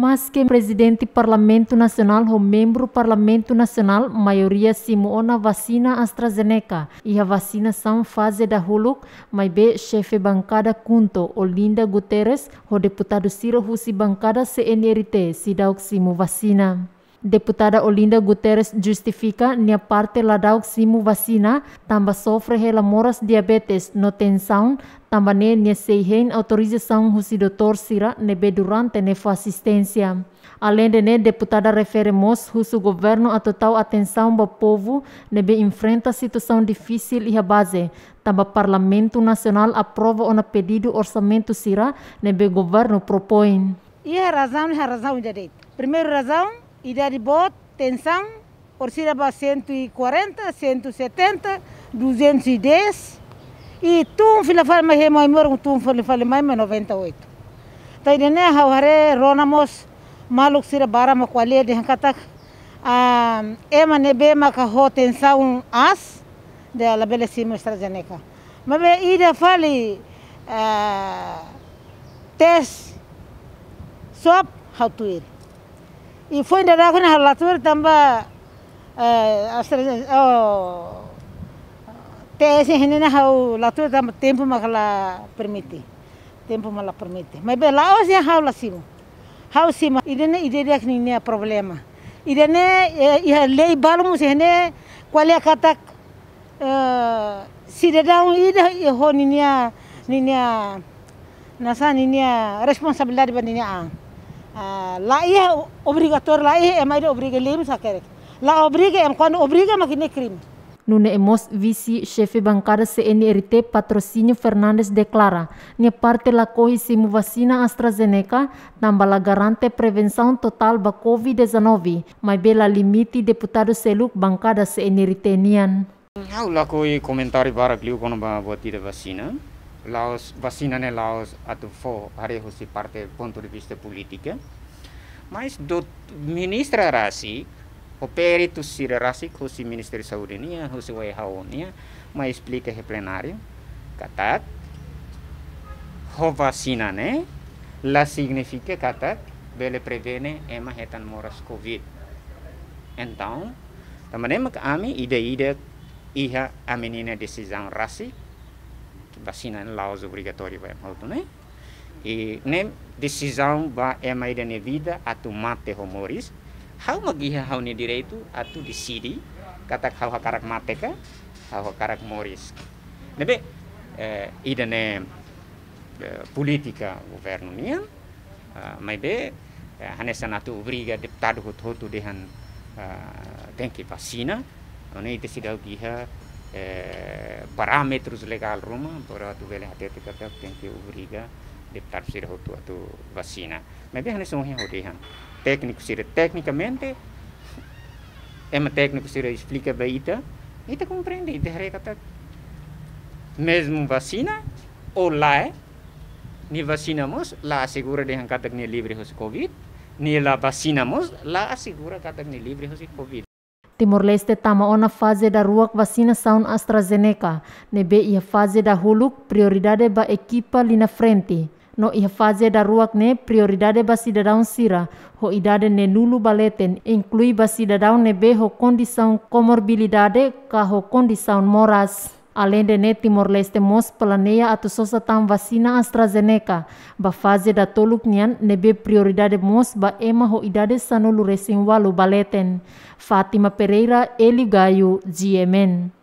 mas que presidente Parlamento Nacional ou membro Parlamento Nacional, maioria na vacina AstraZeneca e a vacinação fase da Huluk, mas be chefe bancada Kunto, Olinda Guterres, o deputado Ciro Russi bancada CNRT, se Simu vacina. Deputada Olinda Guterres justifica nia parte da simu vacina tamba sofre hela moras diabetes no tensão tamba ne nia seihen autorização husi doutor sira nebe durante nefo assistência. Além de ne deputada referemos husu governo a total atenção ba povo nebe enfrenta situação difícil e a base. Tamba parlamento nacional aprova ona pedido orçamento sira nebe governo propõe. E a razão a razão direito. Primeiro razão e da rebote, tensão, por sílaba 140, 170, 210 e tu fila fala mais remoi moro tu fala fala mais 98. Tá indo né haware ronamos maluk sira bara ma qualia de hankatak a ema nebe ma ka ho tensão as de la bela sima estrageneca. Mas ida fali uh, test sop how to eat. E foi ainda dar com tamba relatora te a TS na hau latura também tempo makala permiti, Tempo mala permiti. Mas bem lá hoje hau lá Hau cima. Idene idene que nem é problema. Idene e lei balmo se hene qual é a catac cidadão e, ida e ho ninia ninia nasa ninia responsabilidade ba ninia ang. Ah, laia obrigator laia emai obligă lim care. la obriga obligă kan obriga crim. Nu ne Emos, vice-chefe bancário CNRT, Patrocinio Fernandes, declara: Ne parte la corrisimu vacina AstraZeneca, tamba la garante prevenção total ba Covid-19. be la limiti deputado seluc bancada CNRT, nian. Au la coi comentarii para clio quando vai vacina. Laos, βασίνανε λαός ατουφό hari πάρτε πόντου ριβίστε πολιτικά. Mas do ministra rasi, o perito si rasi, husi ministri Saudinia, husi Waihaonia, ma explica he plenário, katat, ho vacinane, la significa katat, bele prevene ema hetan moras covid. Então, também kami ide-ide iha aminina decisão rasi, vacina em Laos obrigatório vai muito, né? E nem decisão vai é mais da vida a tomar rumores. Hau magiha hau ne direito a tu decide kata hau hakarak mateka hau hakarak moris. Nebe eh, ida né política governo nian, uh, mas be eh, hanessa natu obriga deputado hototo dehan uh, tem que vacina, onde decidau guia é, parâmetros legal rumah para tu vele hati que kata tem que obriga de tarcir hotu atu vacina mas bem nesse momento hoti han técnico sira tecnicamente é um técnico sira explica bem ita ita compreende ita hare kata mesmo vacina ou lá nem vacinamos lá assegura de han kata livre hos covid nem lá vacinamos lá assegura kata ni livre hos covid Timor Leste tama ona fase da ruak vacina saun AstraZeneca, nebe ia fase da huluk prioridade ba ekipa lina frente. No ia fase da ruak ne prioridade ba cidadão sira, ho idade ne nulu baleten, inclui ba cidadão nebe ho condição comorbilidade ka ho condição moras alende Timor Leste mos planeia atusosa tam vasina AstraZeneca, ba fase da toluk nian nebe prioridade mos ba ema ho idade sanulu resin walu baleten. Fatima Pereira, Eli Gayo, GMN.